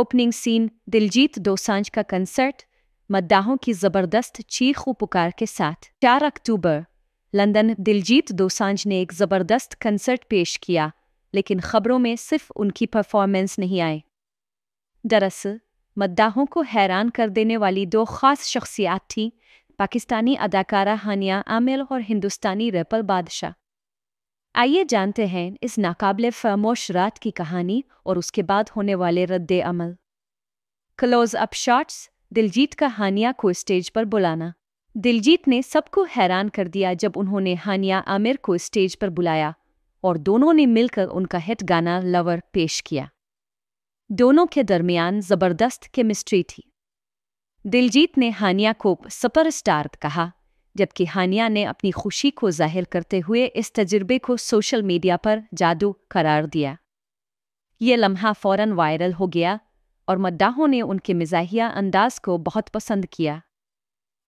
opening scene Diljit Dosanjh का concert मद्दाहों की जबरदस्त चीख पुकार के साथ 4 अक्टूबर लंदन दिलजीत दोसांझ ने एक जबरदस्त कंसर्ट पेश किया लेकिन खबरों में सिर्फ उनकी परफॉर्मेंस नहीं आए दरअसल मद्दाहों को हैरान कर देने वाली दो खास शख्सियात थीं पाकिस्तानी अदाकारा हानिया आमिल और हिंदुस्तानी रेपल बादशाह आइए जानते हैं इस नाकाबले फरमोश रात की कहानी और उसके बाद होने वाले रद्द अमल क्लोज अप शॉट्स दिलजीत का हानिया को स्टेज पर बुलाना दिलजीत ने सबको हैरान कर दिया जब उन्होंने हानिया आमिर को स्टेज पर बुलाया और दोनों ने मिलकर उनका हिट गाना लवर पेश किया दोनों के दरमियान जबरदस्त केमिस्ट्री थी दिलजीत ने हानिया को सुपरस्टार कहा जबकि हानिया ने अपनी खुशी को जाहिर करते हुए इस तजुर्बे को सोशल मीडिया पर जादू करार दिया ये लम्हा फौरन वायरल हो गया और मद्दाहों ने उनके मिजाहिया अंदाज को बहुत पसंद किया